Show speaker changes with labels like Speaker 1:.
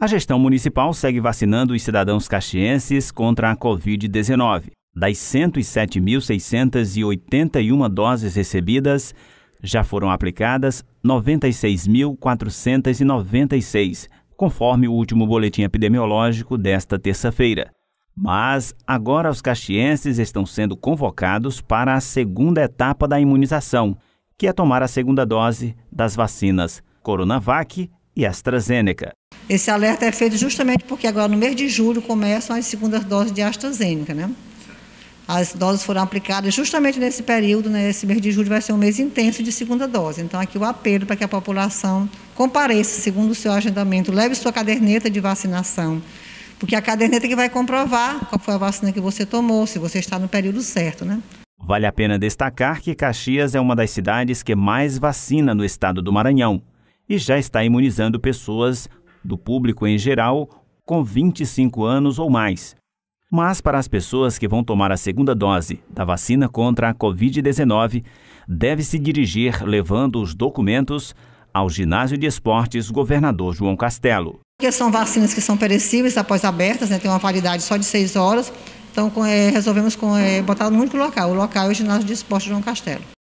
Speaker 1: A gestão municipal segue vacinando os cidadãos caxienses contra a Covid-19. Das 107.681 doses recebidas, já foram aplicadas 96.496, conforme o último boletim epidemiológico desta terça-feira. Mas agora os caxienses estão sendo convocados para a segunda etapa da imunização, que é tomar a segunda dose das vacinas Coronavac e AstraZeneca. Esse
Speaker 2: alerta é feito justamente porque agora no mês de julho começam as segundas doses de AstraZeneca, né? As doses foram aplicadas justamente nesse período, né? Esse mês de julho vai ser um mês intenso de segunda dose. Então aqui o apelo para que a população compareça segundo o seu agendamento, leve sua caderneta de vacinação, porque a caderneta é que vai comprovar qual foi a vacina que você tomou, se você está no período certo, né?
Speaker 1: Vale a pena destacar que Caxias é uma das cidades que mais vacina no estado do Maranhão e já está imunizando pessoas do público em geral com 25 anos ou mais. Mas para as pessoas que vão tomar a segunda dose da vacina contra a Covid-19, deve se dirigir levando os documentos ao ginásio de esportes Governador João Castelo.
Speaker 2: Porque são vacinas que são perecíveis após tá, abertas, né, tem uma validade só de seis horas. Então é, resolvemos com, é, botar no único local. O local é o ginásio de esportes João Castelo.